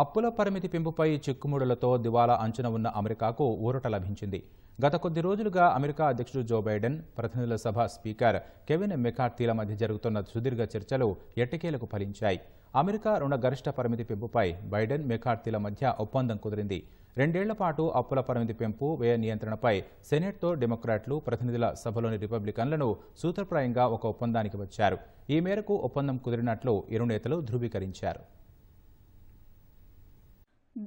అప్పుల పరిమితి పెంపుపై చిక్కుముడులతో దివాలా అంచున ఉన్న అమెరికాకు ఊరట లభించింది గత కొద్ది రోజులుగా అమెరికా అధ్యక్షుడు జో బైడెన్ ప్రతినిధుల సభ స్పీకర్ కెవిన్ మెకార్తీల మధ్య జరుగుతున్న సుదీర్ఘ చర్చలు ఎట్టకేలకు ఫలించాయి అమెరికా రుణ గరిష్ట పరిమితి పెంపుపై బైడెన్ మెకార్తీల మధ్య ఒప్పందం కుదిరింది రెండేళ్ల పాటు అప్పుల పరిమితి పెంపు వ్యయ నియంత్రణపై సెనేట్తో డెమోక్రాట్లు ప్రతినిధుల సభలోని రిపబ్లికన్లను సూత్రప్రాయంగా ఒక ఒప్పందానికి వచ్చారు ఈ మేరకు ఒప్పందం కుదిరినట్లు ఇరు నేతలు ధృవీకరించారు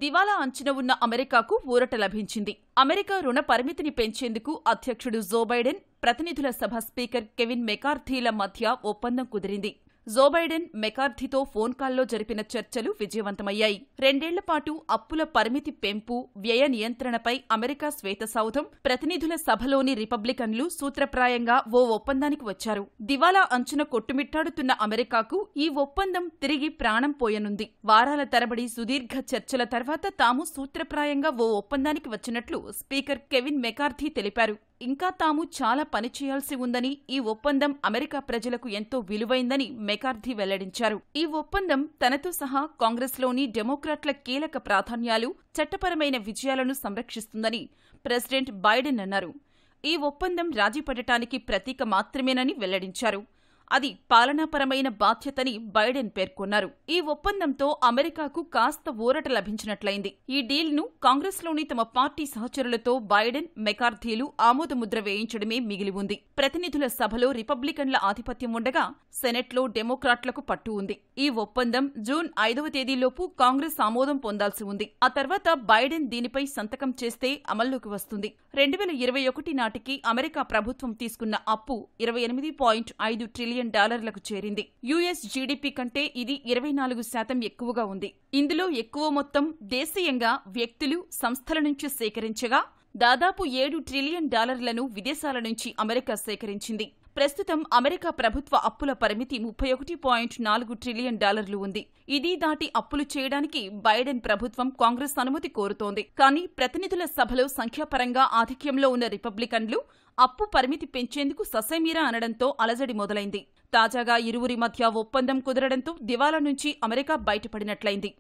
దివాలా అంచున ఉన్న అమెరికాకు ఊరట లభించింది అమెరికా రుణ పరిమితిని పెంచేందుకు అధ్యక్షుడు జో బైడెన్ ప్రతినిధుల సభ స్పీకర్ కెవిన్ మెకార్థీల మధ్య ఒప్పందం కుదిరింది జోబైడెన్ మెకార్థితో ఫోన్ కాల్లో జరిపిన చర్చలు విజయవంతమయ్యాయి రెండేళ్ల పాటు అప్పుల పరిమితి పెంపు వ్యయ నియంత్రణపై అమెరికా శ్వేత సౌధం ప్రతినిధుల సభలోని రిపబ్లికన్లు సూత్రప్రాయంగా ఓ ఒప్పందానికి వచ్చారు దివాలా అంచున కొట్టుమిట్టాడుతున్న అమెరికాకు ఈ ఒప్పందం తిరిగి ప్రాణం పోయనుంది వారాల తరబడి సుదీర్ఘ చర్చల తర్వాత తాము సూత్రప్రాయంగా ఓ ఒప్పందానికి వచ్చినట్లు స్పీకర్ కెవిన్ మెకార్థీ తెలిపారు ఇంకా తాము చాలా పని చేయాల్సి ఉందని ఈ ఒప్పందం అమెరికా ప్రజలకు ఎంతో విలువైందని మెకార్థి వెల్లడించారు ఈ ఒప్పందం తనతో సహా కాంగ్రెస్లోని డెమోక్రాట్ల కీలక ప్రాధాన్యాలు చట్టపరమైన విజయాలను సంరక్షిస్తుందని ప్రెసిడెంట్ బైడెన్ అన్నారు ఈ ఒప్పందం రాజీపడటానికి ప్రతీక మాత్రమేనని వెల్లడించారు అది పాలనాపరమైన బాధ్యతని బైడెన్ పేర్కొన్నారు ఈ ఒప్పందంతో అమెరికాకు కాస్త ఊరట లభించినట్లయింది ఈ డీల్ను కాంగ్రెస్లోని తమ పార్టీ సహచరులతో బైడెన్ మెకార్థీలు ఆమోదముద్ర వేయించడమే మిగిలి ఉంది ప్రతినిధుల సభలో రిపబ్లికన్ల ఆధిపత్యం ఉండగా సెనెట్లో డెమోక్రాట్లకు పట్టు ఉంది ఈ ఒప్పందం జూన్ ఐదవ తేదీలోపు కాంగ్రెస్ ఆమోదం పొందాల్సి ఉంది ఆ తర్వాత బైడెన్ దీనిపై సంతకం చేస్తే అమల్లోకి వస్తుంది రెండు వేల ఇరవై ఒకటి నాటికి అమెరికా ప్రభుత్వం తీసుకున్న అప్పు ఇరవై ఎనిమిది పాయింట్ ఐదు ట్రిలియన్ డాలర్లకు చేరింది యుఎస్ జీడీపీ కంటే ఇది ఇరవై నాలుగు శాతం ఎక్కువగా ఉంది ఇందులో ఎక్కువ మొత్తం దేశీయంగా వ్యక్తులు సంస్థల నుంచి సేకరించగా దాదాపు ఏడు ట్రిలియన్ డాలర్లను విదేశాల నుంచి అమెరికా సేకరించింది ప్రస్తుతం అమెరికా ప్రభుత్వ అప్పుల పరిమితి ముప్పై ఒకటి పాయింట్ నాలుగు ట్రిలియన్ డాలర్లు ఉంది ఇది దాటి అప్పులు చేయడానికి బైడెన్ ప్రభుత్వం కాంగ్రెస్ అనుమతి కోరుతోంది కానీ ప్రతినిధుల సభలో సంఖ్యాపరంగా ఆధిక్యంలో ఉన్న రిపబ్లికన్లు అప్పు పరిమితి పెంచేందుకు ససేమీరా అనడంతో అలజడి మొదలైంది తాజాగా ఇరువురి మధ్య ఒప్పందం కుదరడంతో దివాలా నుంచి అమెరికా బయటపడినట్లయింది